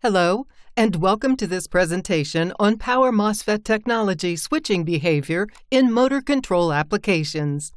Hello, and welcome to this presentation on power MOSFET technology switching behavior in motor control applications.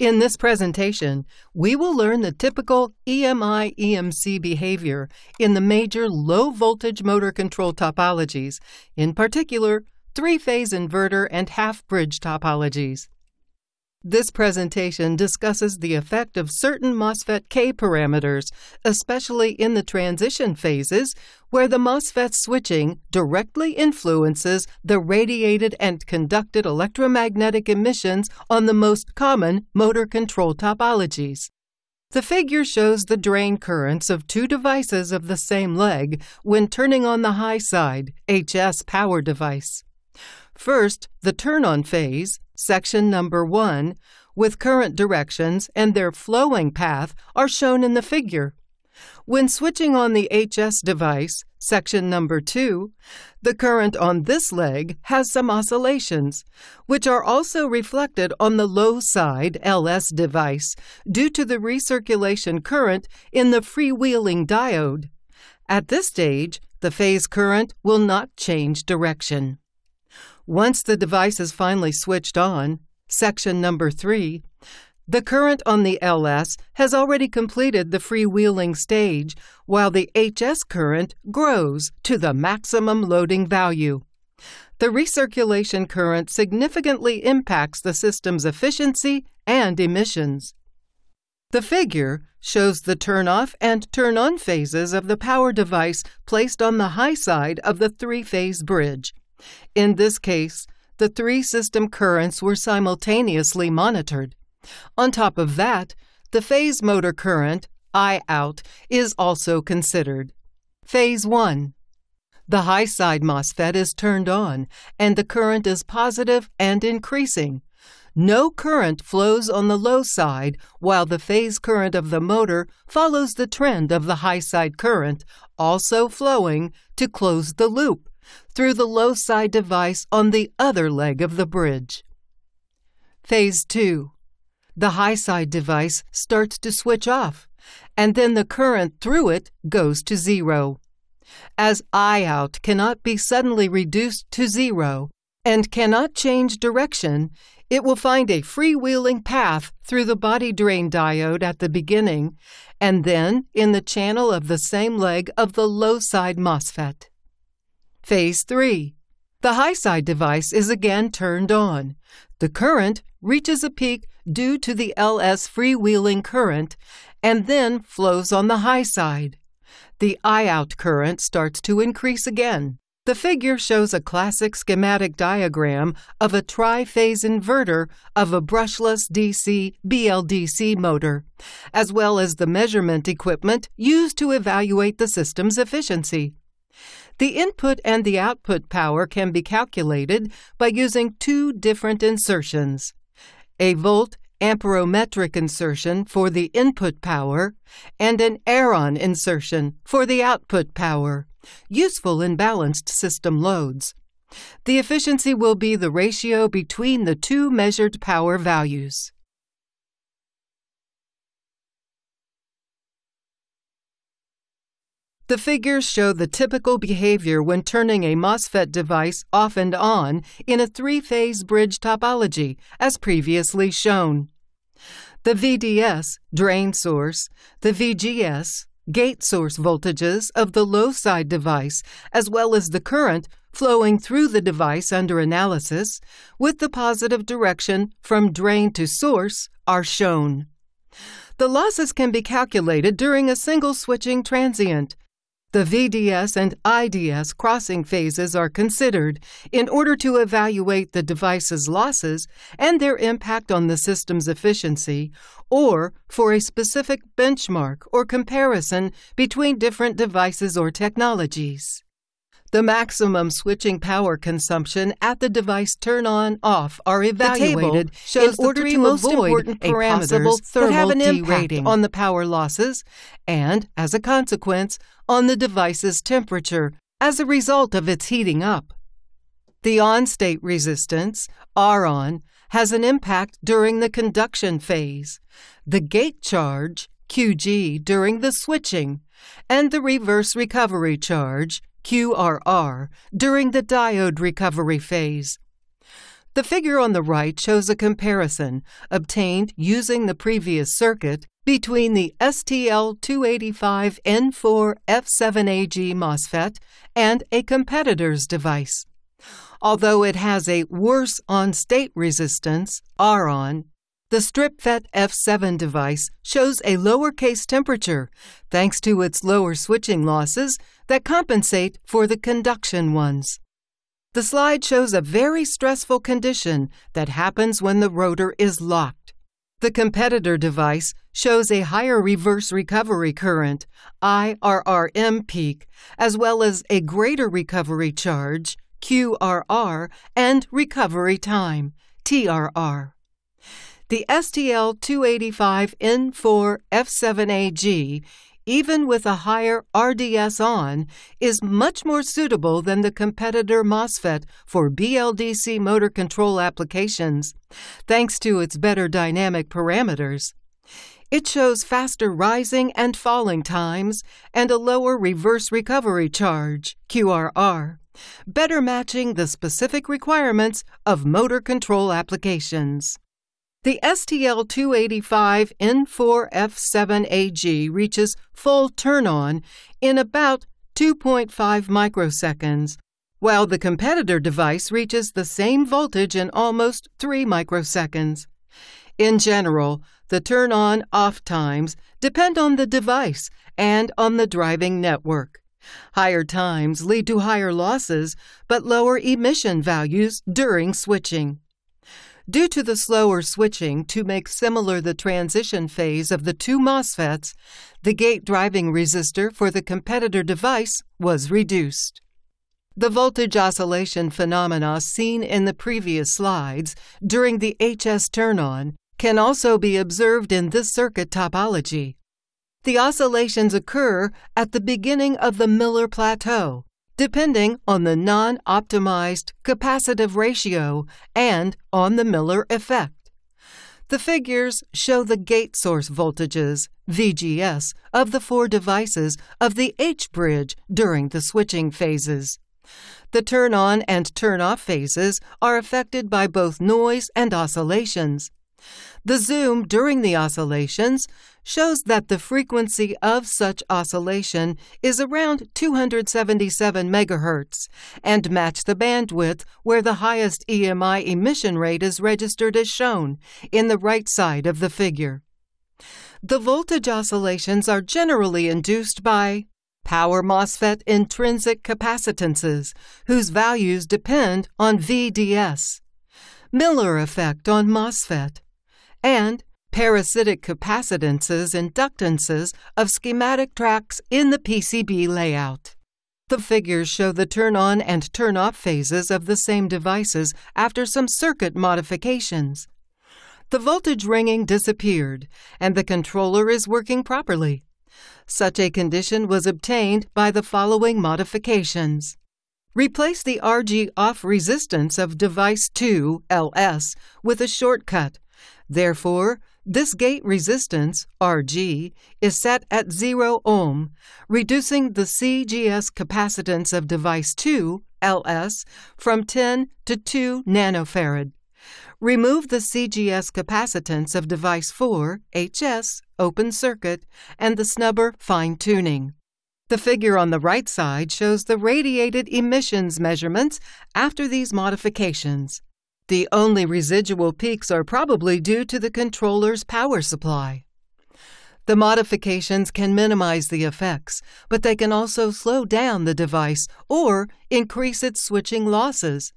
In this presentation, we will learn the typical EMI-EMC behavior in the major low-voltage motor control topologies, in particular, three-phase inverter and half-bridge topologies. This presentation discusses the effect of certain MOSFET K parameters, especially in the transition phases, where the MOSFET switching directly influences the radiated and conducted electromagnetic emissions on the most common motor control topologies. The figure shows the drain currents of two devices of the same leg when turning on the high side, HS power device. First, the turn on phase, Section number 1, with current directions and their flowing path are shown in the figure. When switching on the HS device, section number 2, the current on this leg has some oscillations, which are also reflected on the low side LS device due to the recirculation current in the freewheeling diode. At this stage, the phase current will not change direction. Once the device is finally switched on, section number 3, the current on the LS has already completed the freewheeling stage, while the HS current grows to the maximum loading value. The recirculation current significantly impacts the system's efficiency and emissions. The figure shows the turn-off and turn-on phases of the power device placed on the high side of the three-phase bridge. In this case, the three system currents were simultaneously monitored. On top of that, the phase motor current, I out, is also considered. Phase 1. The high side MOSFET is turned on, and the current is positive and increasing. No current flows on the low side, while the phase current of the motor follows the trend of the high side current, also flowing, to close the loop through the low-side device on the other leg of the bridge. Phase 2. The high side device starts to switch off, and then the current through it goes to zero. As I out cannot be suddenly reduced to zero and cannot change direction, it will find a freewheeling path through the body drain diode at the beginning and then in the channel of the same leg of the low side MOSFET. Phase 3. The high side device is again turned on. The current reaches a peak due to the LS freewheeling current and then flows on the high side. The I-out current starts to increase again. The figure shows a classic schematic diagram of a tri-phase inverter of a brushless DC BLDC motor, as well as the measurement equipment used to evaluate the system's efficiency. The input and the output power can be calculated by using two different insertions, a volt amperometric insertion for the input power and an Aron insertion for the output power, useful in balanced system loads. The efficiency will be the ratio between the two measured power values. The figures show the typical behavior when turning a MOSFET device off and on in a three-phase bridge topology, as previously shown. The VDS, drain source, the VGS, gate source voltages of the low side device, as well as the current flowing through the device under analysis, with the positive direction from drain to source, are shown. The losses can be calculated during a single switching transient, the VDS and IDS crossing phases are considered in order to evaluate the device's losses and their impact on the system's efficiency, or for a specific benchmark or comparison between different devices or technologies. The maximum switching power consumption at the device turn on off are evaluated shows in order to avoid a possible thermal rating on the power losses and, as a consequence, on the device's temperature as a result of its heating up. The on-state resistance, Ron, has an impact during the conduction phase, the gate charge, QG, during the switching, and the reverse recovery charge, QRR, during the diode recovery phase. The figure on the right shows a comparison obtained using the previous circuit between the STL285N4F7AG MOSFET and a competitor's device. Although it has a worse on-state resistance, RON, the StripFET F7 device shows a lower case temperature thanks to its lower switching losses that compensate for the conduction ones. The slide shows a very stressful condition that happens when the rotor is locked. The competitor device shows a higher reverse recovery current, IRRM peak, as well as a greater recovery charge, QRR, and recovery time, TRR. The STL 285N4 F7AG, even with a higher RDS on, is much more suitable than the competitor MOSFET for BLDC motor control applications, thanks to its better dynamic parameters. It shows faster rising and falling times and a lower reverse recovery charge, QRR, better matching the specific requirements of motor control applications. The STL 285 N4F7AG reaches full turn on in about 2.5 microseconds, while the competitor device reaches the same voltage in almost 3 microseconds. In general, the turn on off times depend on the device and on the driving network. Higher times lead to higher losses, but lower emission values during switching. Due to the slower switching to make similar the transition phase of the two MOSFETs, the gate driving resistor for the competitor device was reduced. The voltage oscillation phenomena seen in the previous slides during the HS turn-on can also be observed in this circuit topology. The oscillations occur at the beginning of the Miller plateau depending on the non optimized capacitive ratio and on the Miller effect. The figures show the gate source voltages, VGS, of the four devices of the H bridge during the switching phases. The turn on and turn off phases are affected by both noise and oscillations. The zoom during the oscillations shows that the frequency of such oscillation is around 277 MHz and match the bandwidth where the highest EMI emission rate is registered as shown in the right side of the figure. The voltage oscillations are generally induced by power MOSFET intrinsic capacitances, whose values depend on VDS, Miller effect on MOSFET, and parasitic capacitances inductances of schematic tracks in the PCB layout. The figures show the turn-on and turn-off phases of the same devices after some circuit modifications. The voltage ringing disappeared, and the controller is working properly. Such a condition was obtained by the following modifications. Replace the RG off resistance of device 2, LS, with a shortcut, Therefore, this gate resistance, Rg, is set at 0 ohm, reducing the CGS capacitance of device 2, Ls, from 10 to 2 nanofarad. Remove the CGS capacitance of device 4, HS, open circuit, and the snubber fine tuning. The figure on the right side shows the radiated emissions measurements after these modifications. The only residual peaks are probably due to the controller's power supply. The modifications can minimize the effects, but they can also slow down the device or increase its switching losses.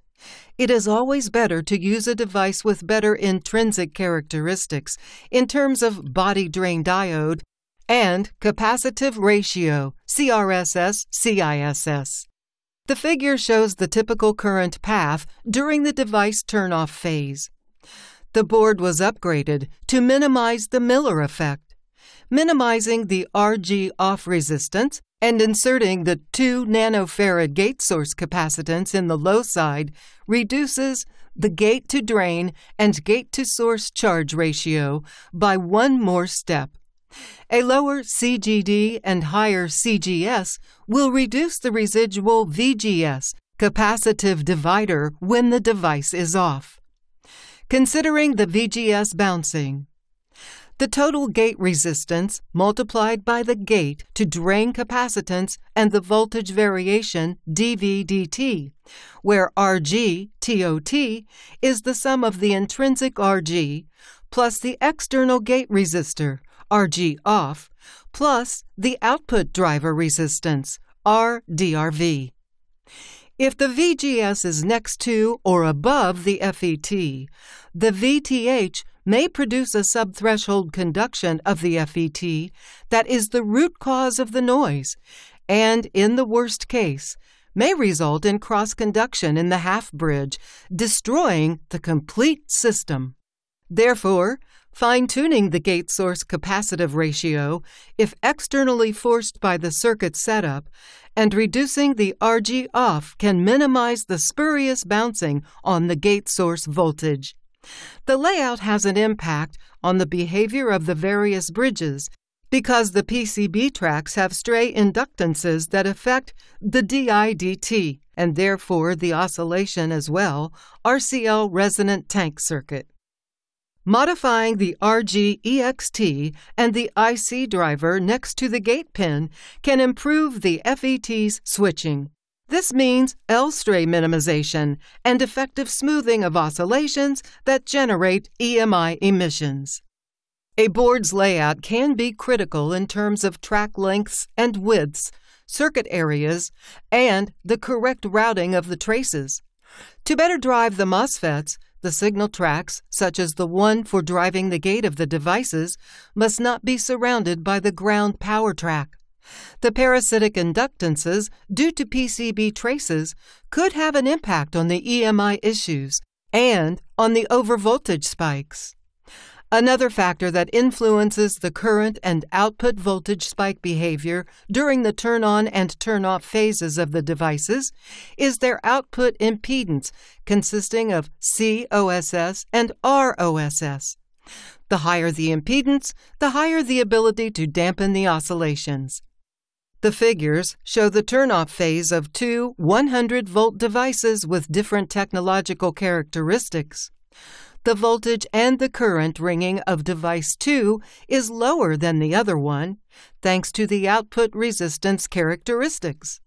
It is always better to use a device with better intrinsic characteristics in terms of body drain diode and capacitive ratio, CRSS, CISS. The figure shows the typical current path during the device turnoff phase. The board was upgraded to minimize the Miller effect, minimizing the RG off resistance and inserting the 2 nanofarad gate source capacitance in the low side reduces the gate to drain and gate to source charge ratio by one more step. A lower CGD and higher CGS will reduce the residual VGS, capacitive divider, when the device is off. Considering the VGS bouncing, the total gate resistance multiplied by the gate to drain capacitance and the voltage variation dVdt, where Rg, TOT, is the sum of the intrinsic Rg plus the external gate resistor, RG off, plus the output driver resistance, RDRV. If the VGS is next to or above the FET, the VTH may produce a subthreshold conduction of the FET that is the root cause of the noise, and in the worst case, may result in cross conduction in the half bridge, destroying the complete system. Therefore, fine-tuning the gate source capacitive ratio, if externally forced by the circuit setup, and reducing the RG off can minimize the spurious bouncing on the gate source voltage. The layout has an impact on the behavior of the various bridges because the PCB tracks have stray inductances that affect the DIDT and therefore the oscillation as well RCL resonant tank circuit. Modifying the RGEXT and the IC driver next to the gate pin can improve the FET's switching. This means L-stray minimization and effective smoothing of oscillations that generate EMI emissions. A board's layout can be critical in terms of track lengths and widths, circuit areas, and the correct routing of the traces. To better drive the MOSFETs, the signal tracks, such as the one for driving the gate of the devices, must not be surrounded by the ground power track. The parasitic inductances due to PCB traces could have an impact on the EMI issues and on the overvoltage spikes. Another factor that influences the current and output voltage spike behavior during the turn on and turn off phases of the devices is their output impedance, consisting of COSS and ROSS. The higher the impedance, the higher the ability to dampen the oscillations. The figures show the turn-off phase of two 100-volt devices with different technological characteristics the voltage and the current ringing of device 2 is lower than the other one, thanks to the output resistance characteristics.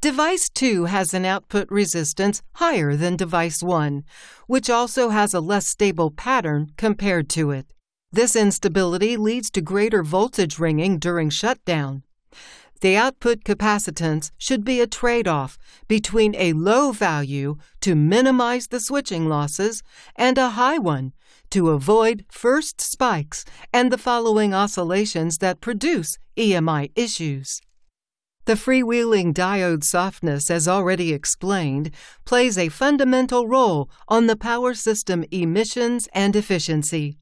Device 2 has an output resistance higher than device 1, which also has a less stable pattern compared to it. This instability leads to greater voltage ringing during shutdown. The output capacitance should be a trade-off between a low value to minimize the switching losses and a high one to avoid first spikes and the following oscillations that produce EMI issues. The freewheeling diode softness, as already explained, plays a fundamental role on the power system emissions and efficiency.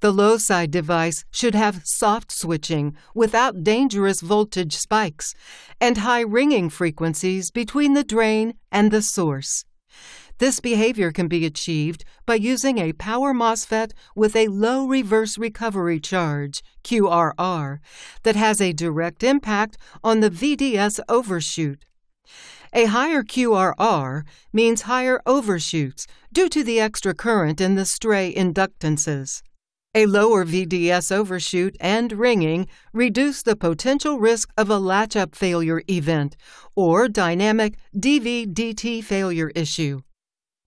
The low side device should have soft switching without dangerous voltage spikes and high ringing frequencies between the drain and the source. This behavior can be achieved by using a power MOSFET with a low reverse recovery charge, QRR, that has a direct impact on the VDS overshoot. A higher QRR means higher overshoots due to the extra current in the stray inductances. A lower VDS overshoot and ringing reduce the potential risk of a latch-up failure event or dynamic DVDT failure issue.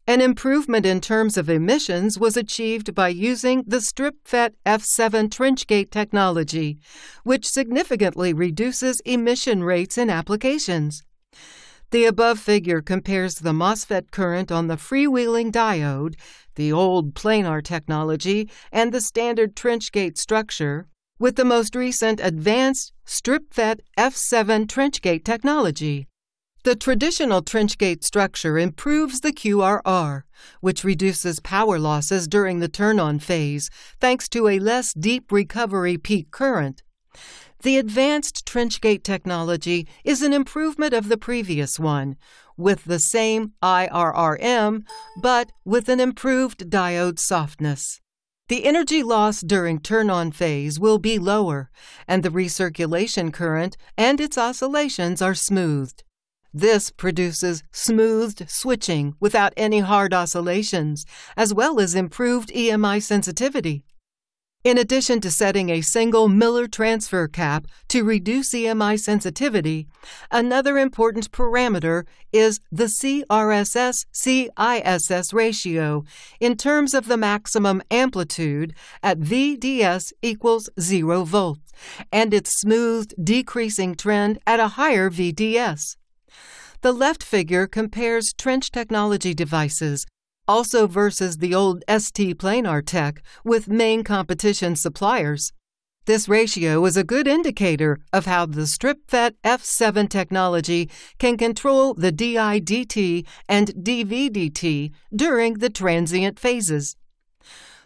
An improvement in terms of emissions was achieved by using the StripFET F7 trench gate technology, which significantly reduces emission rates in applications. The above figure compares the MOSFET current on the freewheeling diode, the old planar technology, and the standard trench gate structure with the most recent advanced strip-fed F7 trench gate technology. The traditional trench gate structure improves the QRR, which reduces power losses during the turn-on phase thanks to a less deep recovery peak current. The advanced trench gate technology is an improvement of the previous one, with the same IRRM, but with an improved diode softness. The energy loss during turn-on phase will be lower, and the recirculation current and its oscillations are smoothed. This produces smoothed switching without any hard oscillations, as well as improved EMI sensitivity. In addition to setting a single Miller transfer cap to reduce EMI sensitivity, another important parameter is the CRSS CISS ratio in terms of the maximum amplitude at VDS equals 0 volts and its smoothed decreasing trend at a higher VDS. The left figure compares trench technology devices also versus the old ST planar tech with main competition suppliers. This ratio is a good indicator of how the StripFET F7 technology can control the DIDT and DVDT during the transient phases.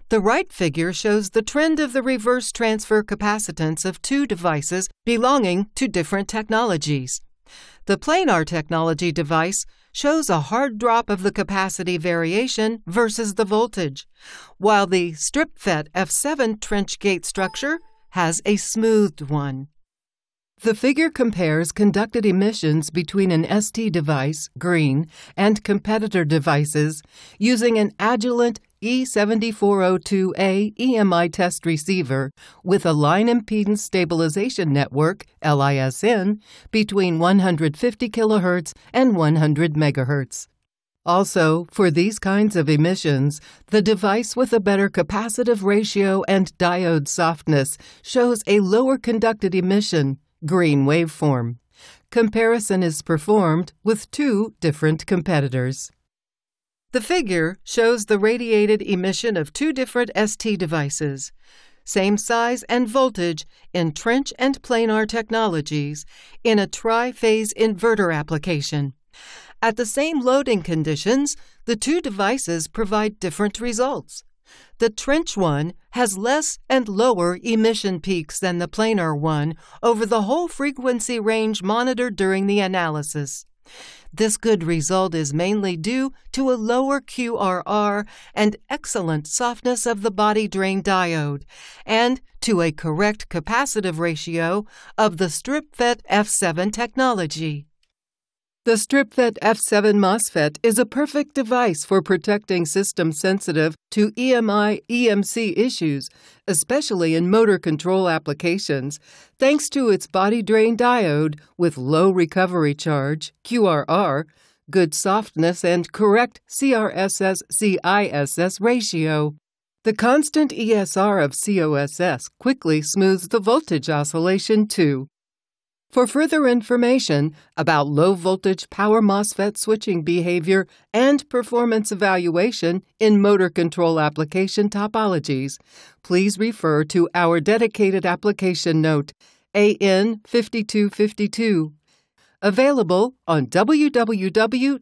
The right figure shows the trend of the reverse transfer capacitance of two devices belonging to different technologies. The planar technology device shows a hard drop of the capacity variation versus the voltage, while the strip-fed F7 trench gate structure has a smoothed one. The figure compares conducted emissions between an ST device, green, and competitor devices using an Agilent E7402A EMI test receiver with a line impedance stabilization network LISN between 150 kHz and 100 MHz. Also, for these kinds of emissions, the device with a better capacitive ratio and diode softness shows a lower conducted emission, green waveform. Comparison is performed with two different competitors. The figure shows the radiated emission of two different ST devices, same size and voltage in trench and planar technologies in a tri-phase inverter application. At the same loading conditions, the two devices provide different results. The trench one has less and lower emission peaks than the planar one over the whole frequency range monitored during the analysis. This good result is mainly due to a lower QRR and excellent softness of the body drain diode, and to a correct capacitive ratio of the strip F7 technology. The StripFET F7 MOSFET is a perfect device for protecting systems sensitive to EMI EMC issues, especially in motor control applications, thanks to its body drain diode with low recovery charge, QRR, good softness, and correct CRSS CISS ratio. The constant ESR of COSS quickly smooths the voltage oscillation too. For further information about low voltage power MOSFET switching behavior and performance evaluation in motor control application topologies, please refer to our dedicated application note AN 5252, available on www.st.com.